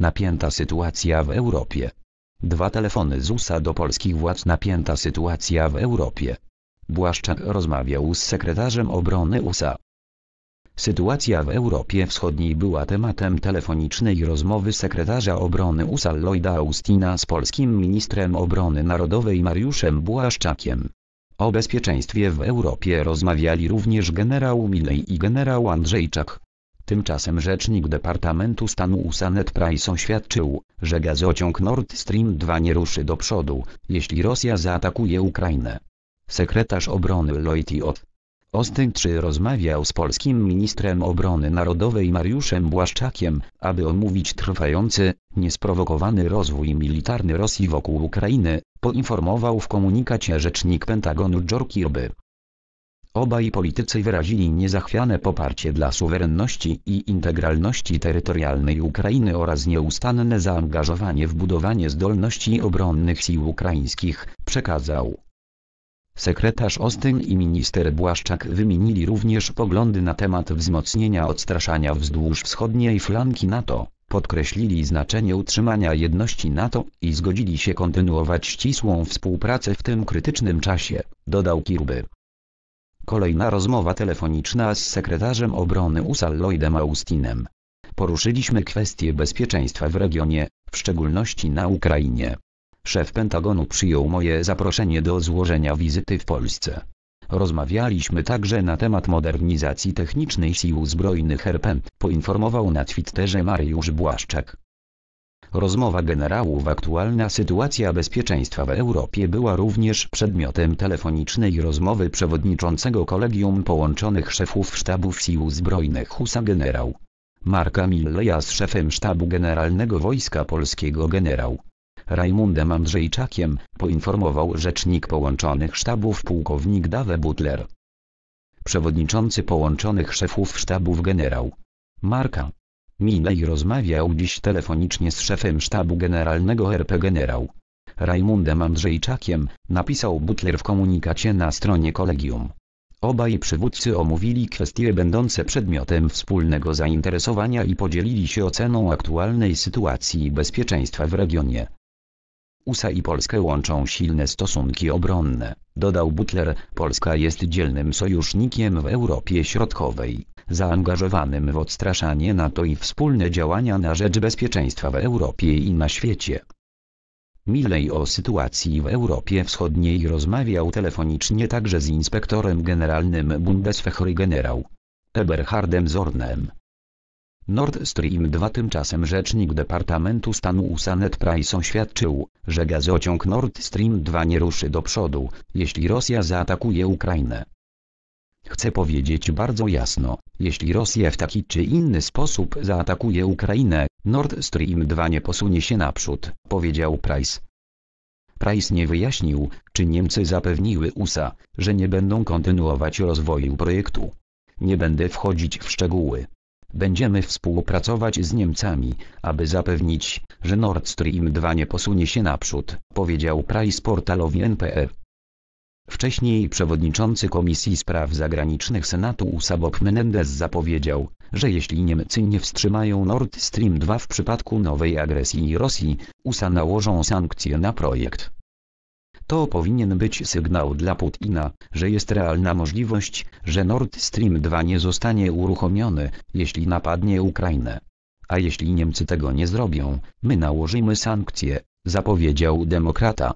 Napięta sytuacja w Europie. Dwa telefony z USA do polskich władz. Napięta sytuacja w Europie. Błaszczak rozmawiał z sekretarzem obrony USA. Sytuacja w Europie Wschodniej była tematem telefonicznej rozmowy sekretarza obrony USA Lloyda Austina z polskim ministrem obrony narodowej Mariuszem Błaszczakiem. O bezpieczeństwie w Europie rozmawiali również generał Milej i generał Andrzejczak. Tymczasem rzecznik Departamentu Stanu Usanet Price oświadczył, że gazociąg Nord Stream 2 nie ruszy do przodu, jeśli Rosja zaatakuje Ukrainę. Sekretarz obrony Lloyd J. Austin 3 rozmawiał z polskim ministrem obrony narodowej Mariuszem Błaszczakiem, aby omówić trwający, niesprowokowany rozwój militarny Rosji wokół Ukrainy, poinformował w komunikacie rzecznik Pentagonu George Kirby. Obaj politycy wyrazili niezachwiane poparcie dla suwerenności i integralności terytorialnej Ukrainy oraz nieustanne zaangażowanie w budowanie zdolności obronnych sił ukraińskich, przekazał. Sekretarz Ostyn i minister Błaszczak wymienili również poglądy na temat wzmocnienia odstraszania wzdłuż wschodniej flanki NATO, podkreślili znaczenie utrzymania jedności NATO i zgodzili się kontynuować ścisłą współpracę w tym krytycznym czasie, dodał Kirby. Kolejna rozmowa telefoniczna z sekretarzem obrony USA Lloydem Austinem. Poruszyliśmy kwestie bezpieczeństwa w regionie, w szczególności na Ukrainie. Szef Pentagonu przyjął moje zaproszenie do złożenia wizyty w Polsce. Rozmawialiśmy także na temat modernizacji technicznej sił zbrojnych RP, poinformował na Twitterze Mariusz Błaszczak. Rozmowa generałów aktualna sytuacja bezpieczeństwa w Europie była również przedmiotem telefonicznej rozmowy przewodniczącego Kolegium Połączonych Szefów Sztabów Sił Zbrojnych HUSA generał Marka Milleja z szefem Sztabu Generalnego Wojska Polskiego generał Raimundem Andrzejczakiem, poinformował rzecznik połączonych sztabów pułkownik Dawe Butler. Przewodniczący połączonych szefów sztabów generał Marka Minej rozmawiał dziś telefonicznie z szefem sztabu generalnego RP generał Raimundem Andrzejczakiem, napisał Butler w komunikacie na stronie kolegium. Obaj przywódcy omówili kwestie będące przedmiotem wspólnego zainteresowania i podzielili się oceną aktualnej sytuacji bezpieczeństwa w regionie. USA i Polskę łączą silne stosunki obronne, dodał Butler, Polska jest dzielnym sojusznikiem w Europie Środkowej zaangażowanym w odstraszanie NATO i wspólne działania na rzecz bezpieczeństwa w Europie i na świecie. Milej o sytuacji w Europie Wschodniej rozmawiał telefonicznie także z inspektorem generalnym Bundeswehry generał Eberhardem Zornem. Nord Stream 2 tymczasem rzecznik Departamentu Stanu Usanet Price oświadczył, że gazociąg Nord Stream 2 nie ruszy do przodu, jeśli Rosja zaatakuje Ukrainę. Chcę powiedzieć bardzo jasno, jeśli Rosja w taki czy inny sposób zaatakuje Ukrainę, Nord Stream 2 nie posunie się naprzód, powiedział Price. Price nie wyjaśnił, czy Niemcy zapewniły USA, że nie będą kontynuować rozwoju projektu. Nie będę wchodzić w szczegóły. Będziemy współpracować z Niemcami, aby zapewnić, że Nord Stream 2 nie posunie się naprzód, powiedział Price portalowi NPR. E. Wcześniej przewodniczący Komisji Spraw Zagranicznych Senatu USA Bob Menendez zapowiedział, że jeśli Niemcy nie wstrzymają Nord Stream 2 w przypadku nowej agresji Rosji, USA nałożą sankcje na projekt. To powinien być sygnał dla Putina, że jest realna możliwość, że Nord Stream 2 nie zostanie uruchomiony, jeśli napadnie Ukrainę. A jeśli Niemcy tego nie zrobią, my nałożymy sankcje, zapowiedział demokrata.